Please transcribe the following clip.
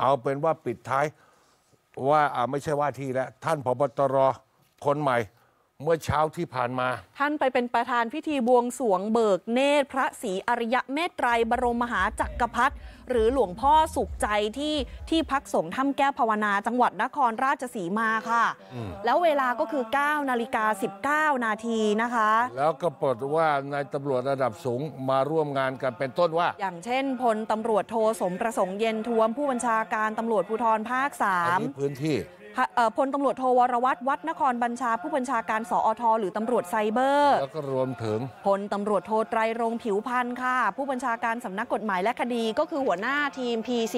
เอาเป็นว่าปิดท้าย ว่าไม่ใช่ว่าที่แล้ว ท่านผบตรคนใหม่เมื่อเช้าที่ผ่านมา ท่านไปเป็นประธานพิธีบวงสวงเบิกเนตร พระศรีอริยะเมตไตรบรมมหาจักรพรรดิหรือหลวงพ่อสุขใจที่ที่พักสงฆ์ถ้ำแก้วภาวนาจังหวัดนครราชสีมาค่ะ แล้วเวลาก็คือ9นาฬิกา19 นาทีนะคะ แล้วก็เปิดว่านายตำรวจระดับสูงมาร่วมงานกันเป็นต้นว่า อย่างเช่นพลตำรวจโทสมประสงค์เย็นทวมผู้บัญชาการตำรวจภูธรภาคสามพื้นที่พลตำรวจโทวรวัตรวัดนครบัญชา ผู้บัญชาการสอท หรือตำรวจไซเบอร์ แล้วก็รวมถึง พลตำรวจโทไตรรงผิวพันธ์ค่ะ ผู้บัญชาการสำนักกฎหมายและคดีก็คือหัวหน้าทีม PC